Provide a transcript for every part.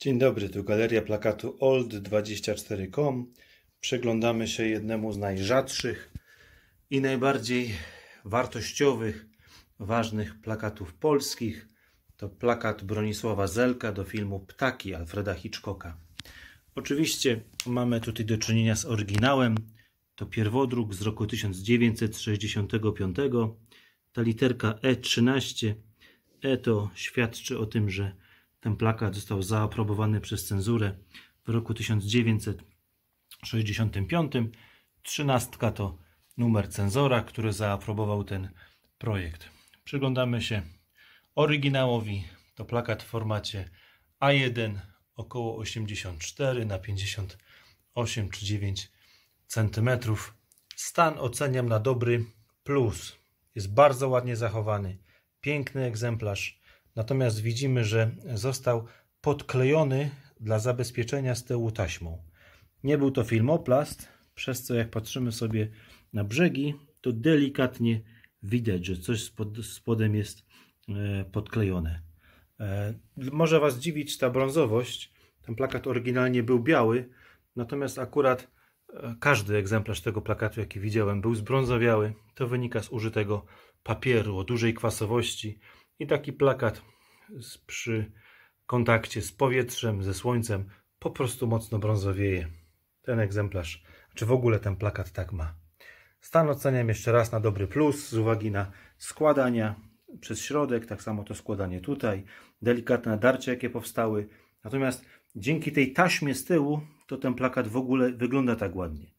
Dzień dobry, tu galeria plakatu old24.com. Przeglądamy się jednemu z najrzadszych i najbardziej wartościowych, ważnych plakatów polskich. To plakat Bronisława Zelka do filmu Ptaki Alfreda Hitchcocka. Oczywiście mamy tutaj do czynienia z oryginałem. To pierwodruk z roku 1965. Ta literka E13. E to świadczy o tym, że ten plakat został zaaprobowany przez cenzurę w roku 1965. Trzynastka to numer cenzora, który zaaprobował ten projekt. Przyglądamy się oryginałowi. To plakat w formacie A1 około 84 na 58 czy 9 cm. Stan oceniam na dobry plus. Jest bardzo ładnie zachowany. Piękny egzemplarz. Natomiast widzimy, że został podklejony dla zabezpieczenia z tyłu taśmą. Nie był to filmoplast, przez co jak patrzymy sobie na brzegi, to delikatnie widać, że coś spod, spodem jest e, podklejone. E, może Was dziwić ta brązowość. Ten plakat oryginalnie był biały, natomiast akurat e, każdy egzemplarz tego plakatu, jaki widziałem, był zbrązowiały. To wynika z użytego papieru o dużej kwasowości, i taki plakat z, przy kontakcie z powietrzem, ze słońcem po prostu mocno brązowieje. Ten egzemplarz, czy w ogóle ten plakat tak ma. Stan oceniam jeszcze raz na dobry plus z uwagi na składania przez środek, tak samo to składanie tutaj, delikatne darcie jakie powstały. Natomiast dzięki tej taśmie z tyłu to ten plakat w ogóle wygląda tak ładnie.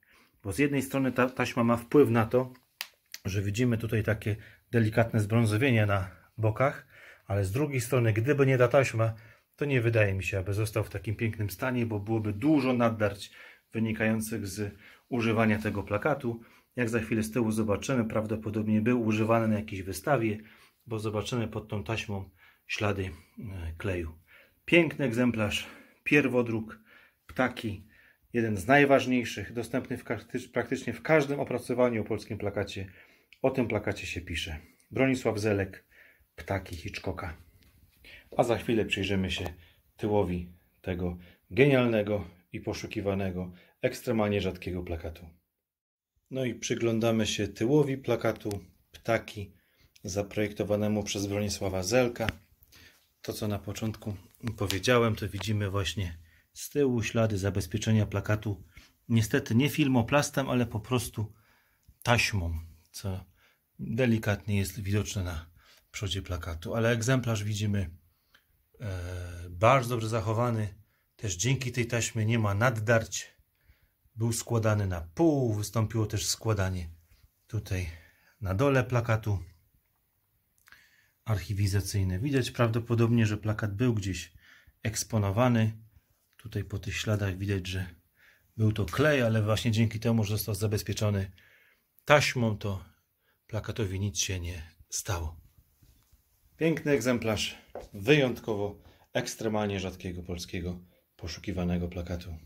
Bo z jednej strony ta taśma ma wpływ na to, że widzimy tutaj takie delikatne zbrązowienie na bokach, ale z drugiej strony, gdyby nie ta taśma, to nie wydaje mi się, aby został w takim pięknym stanie, bo byłoby dużo naddarć wynikających z używania tego plakatu. Jak za chwilę z tyłu zobaczymy, prawdopodobnie był używany na jakiejś wystawie, bo zobaczymy pod tą taśmą ślady e, kleju. Piękny egzemplarz, pierwodruk, ptaki, jeden z najważniejszych, dostępny w praktycznie w każdym opracowaniu o polskim plakacie. O tym plakacie się pisze. Bronisław Zelek, ptaki Hitchcocka. A za chwilę przyjrzymy się tyłowi tego genialnego i poszukiwanego, ekstremalnie rzadkiego plakatu. No i przyglądamy się tyłowi plakatu Ptaki zaprojektowanemu przez Bronisława Zelka. To, co na początku powiedziałem, to widzimy właśnie z tyłu ślady zabezpieczenia plakatu. Niestety nie filmoplastem, ale po prostu taśmą, co delikatnie jest widoczne na w przodzie plakatu, ale egzemplarz widzimy e, bardzo dobrze zachowany. Też dzięki tej taśmie nie ma naddarć. Był składany na pół, wystąpiło też składanie tutaj na dole plakatu archiwizacyjne. Widać prawdopodobnie, że plakat był gdzieś eksponowany. Tutaj po tych śladach widać, że był to klej, ale właśnie dzięki temu, że został zabezpieczony taśmą, to plakatowi nic się nie stało. Piękny egzemplarz wyjątkowo ekstremalnie rzadkiego polskiego poszukiwanego plakatu.